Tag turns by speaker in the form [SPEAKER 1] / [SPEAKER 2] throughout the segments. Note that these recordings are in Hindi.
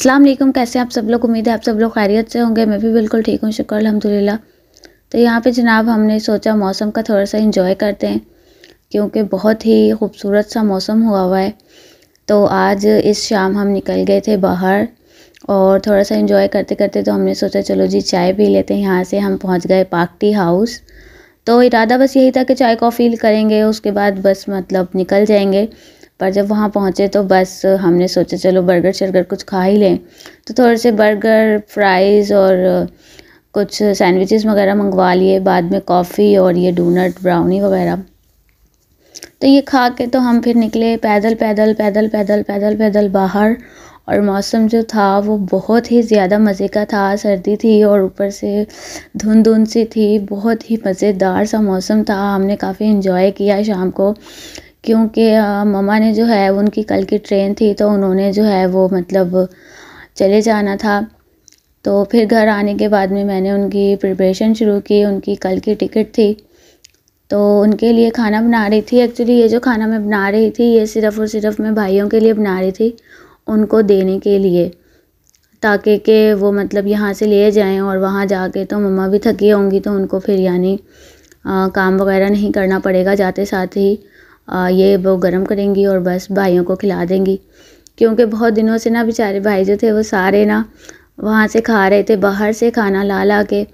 [SPEAKER 1] अस्सलाम वालेकुम कैसे आप सब लोग उम्मीद है आप सब लोग खैरियत से होंगे मैं भी बिल्कुल ठीक हूँ शुक्र अलहमदिल्ला तो यहाँ पे जनाब हमने सोचा मौसम का थोड़ा सा इंजॉय करते हैं क्योंकि बहुत ही खूबसूरत सा मौसम हुआ हुआ है तो आज इस शाम हम निकल गए थे बाहर और थोड़ा सा इंजॉय करते करते तो हमने सोचा चलो जी चाय पी लेते हैं यहाँ से हम पहुँच गए पार्कटी टी हाउस तो इरादा बस यही था कि चाय कॉफ़ी करेंगे उसके बाद बस मतलब निकल जाएंगे पर जब वहाँ पहुँचे तो बस हमने सोचा चलो बर्गर शर्गर कुछ खा ही लें तो थोड़े से बर्गर फ्राइज़ और कुछ सैंडविचेस वगैरह मंगवा लिए बाद में कॉफ़ी और ये डोनट ब्राउनी वगैरह तो ये खा के तो हम फिर निकले पैदल पैदल पैदल पैदल पैदल पैदल बाहर और मौसम जो था वो बहुत ही ज़्यादा मज़े का था सर्दी थी और ऊपर से धुंध धुंध सी थी बहुत ही मज़ेदार सा मौसम था हमने काफ़ी इन्जॉय किया शाम को क्योंकि मम्मा ने जो है उनकी कल की ट्रेन थी तो उन्होंने जो है वो मतलब चले जाना था तो फिर घर आने के बाद में मैंने उनकी प्रिपरेशन शुरू की उनकी कल की टिकट थी तो उनके लिए खाना बना रही थी एक्चुअली ये जो खाना मैं बना रही थी ये सिर्फ़ और सिर्फ मैं भाइयों के लिए बना रही थी उनको देने के लिए ताकि के वो मतलब यहाँ से ले जाएं और वहाँ जाके तो मम्मा भी थकी होंगी तो उनको फिर यानी काम वगैरह नहीं करना पड़ेगा जाते साथ ही ये वो गर्म करेंगी और बस भाइयों को खिला देंगी क्योंकि बहुत दिनों से ना बेचारे भाई जो थे वो सारे ना वहाँ से खा रहे थे बाहर से खाना ला ला के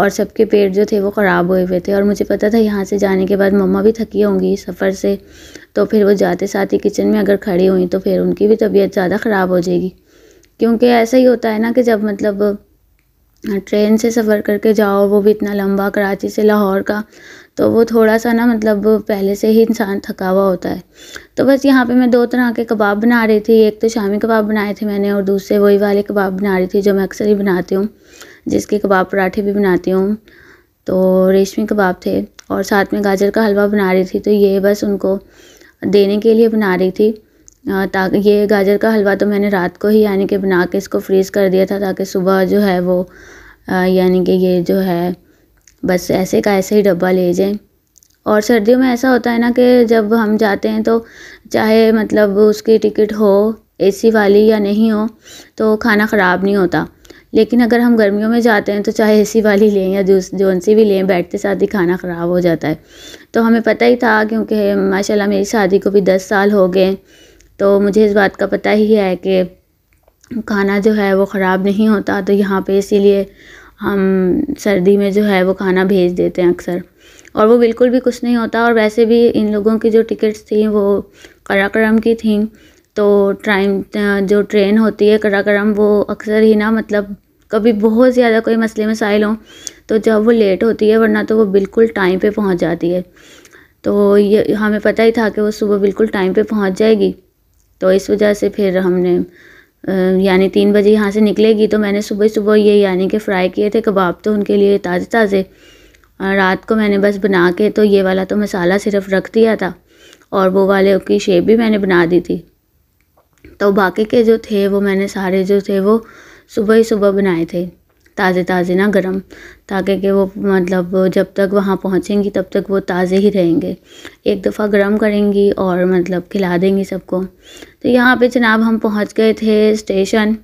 [SPEAKER 1] और सबके पेट जो थे वो ख़राब हुए हुए थे और मुझे पता था यहाँ से जाने के बाद मम्मा भी थकी होंगी सफ़र से तो फिर वो जाते साथ ही किचन में अगर खड़ी हुई तो फिर उनकी भी तबीयत ज़्यादा ख़राब हो जाएगी क्योंकि ऐसा ही होता है ना कि जब मतलब ट्रेन से सफ़र करके जाओ वो भी इतना लंबा कराची से लाहौर का तो वो थोड़ा सा ना मतलब पहले से ही इंसान थका हुआ होता है तो बस यहाँ पे मैं दो तरह के कबाब बना रही थी एक तो शामी कबाब बनाए थे मैंने और दूसरे वही वाले कबाब बना रही थी जो मैं अक्सर ही बनाती हूँ जिसके कबाब पराठे भी बनाती हूँ तो रेशमी कबाब थे और साथ में गाजर का हलवा बना रही थी तो ये बस उनको देने के लिए बना रही थी ताकि ये गाजर का हलवा तो मैंने रात को ही यानी कि बना के इसको फ्रीज़ कर दिया था ताकि सुबह जो है वो यानी कि ये जो है बस ऐसे का ऐसे ही डब्बा ले जाएं और सर्दियों में ऐसा होता है ना कि जब हम जाते हैं तो चाहे मतलब उसकी टिकट हो एसी वाली या नहीं हो तो खाना ख़राब नहीं होता लेकिन अगर हम गर्मियों में जाते हैं तो चाहे ए वाली लें या जूस जोन सी भी लें बैठते साथ ही खाना ख़राब हो जाता है तो हमें पता ही था क्योंकि माशाला मेरी शादी को भी दस साल हो गए तो मुझे इस बात का पता ही है कि खाना जो है वो ख़राब नहीं होता तो यहाँ पे इसीलिए हम सर्दी में जो है वो खाना भेज देते हैं अक्सर और वो बिल्कुल भी कुछ नहीं होता और वैसे भी इन लोगों की जो टिकट्स थी वो कराक्रम की थी तो ट्राइम जो ट्रेन होती है कराक्रम वो अक्सर ही ना मतलब कभी बहुत ज़्यादा कोई मसले मसाइल हों तो जब वो लेट होती है वरना तो वो बिल्कुल टाइम पे पहुंच जाती है तो ये हमें पता ही था कि वो सुबह बिल्कुल टाइम पे पहुंच जाएगी तो इस वजह से फिर हमने यानी तीन बजे यहाँ से निकलेगी तो मैंने सुबह सुबह ये यानी कि फ़्राई किए थे कबाब तो उनके लिए ताज़े ताज़े और रात को मैंने बस बना के तो ये वाला तो मसाला सिर्फ रख दिया था और वो वाले की शेप भी मैंने बना दी थी तो बाकी के जो थे वो मैंने सारे जो थे वो सुबह ही सुबह बनाए थे ताज़े ताज़े ना गर्म ताकि कि वो मतलब जब तक वहाँ पहुँचेंगी तब तक वो ताज़े ही रहेंगे एक दफ़ा गर्म करेंगी और मतलब खिला देंगी सबको तो यहाँ पे जनाब हम पहुँच गए थे स्टेशन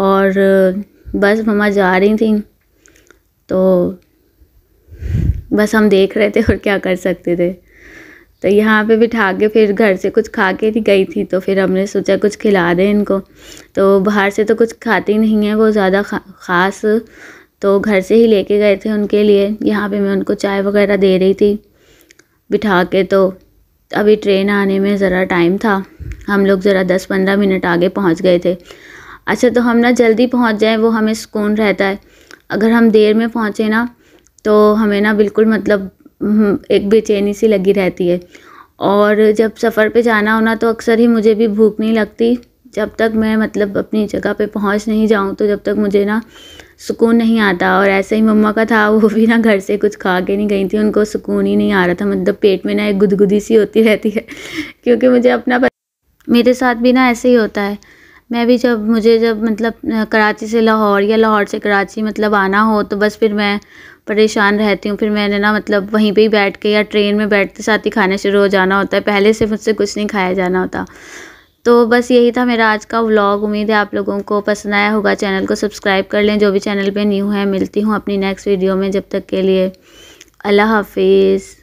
[SPEAKER 1] और बस ममा जा रही थी तो बस हम देख रहे थे और क्या कर सकते थे तो यहाँ पे बिठा के फिर घर से कुछ खा के नहीं गई थी तो फिर हमने सोचा कुछ खिला दें इनको तो बाहर से तो कुछ खाती नहीं है वो ज़्यादा खा, ख़ास तो घर से ही लेके गए थे उनके लिए यहाँ पे मैं उनको चाय वगैरह दे रही थी बिठा के तो अभी ट्रेन आने में ज़रा टाइम था हम लोग ज़रा दस पंद्रह मिनट आगे पहुँच गए थे अच्छा तो हम ना जल्दी पहुँच जाएँ वो हमें सुकून रहता है अगर हम देर में पहुँचे ना तो हमें ना बिल्कुल मतलब हम्म, एक बेचैनी सी लगी रहती है और जब सफ़र पे जाना होना तो अक्सर ही मुझे भी भूख नहीं लगती जब तक मैं मतलब अपनी जगह पे पहुंच नहीं जाऊं तो जब तक मुझे ना सुकून नहीं आता और ऐसे ही मम्मा का था वो भी ना घर से कुछ खा के नहीं गई थी उनको सुकून ही नहीं आ रहा था मतलब पेट में ना एक गुदगुदी सी होती रहती है क्योंकि मुझे अपना पर... मेरे साथ भी ना ऐसे ही होता है मैं भी जब मुझे जब मतलब कराची से लाहौर या लाहौर से कराची मतलब आना हो तो बस फिर मैं परेशान रहती हूँ फिर मैंने ना मतलब वहीं पे ही बैठ के या ट्रेन में बैठते साथ ही खाना शुरू हो जाना होता है पहले से मुझसे कुछ नहीं खाया जाना होता तो बस यही था मेरा आज का व्लॉग उम्मीद है आप लोगों को पसंद आया होगा चैनल को सब्सक्राइब कर लें जो भी चैनल पे न्यू है मिलती हूँ अपनी नेक्स्ट वीडियो में जब तक के लिए अल्लाह हाफिज़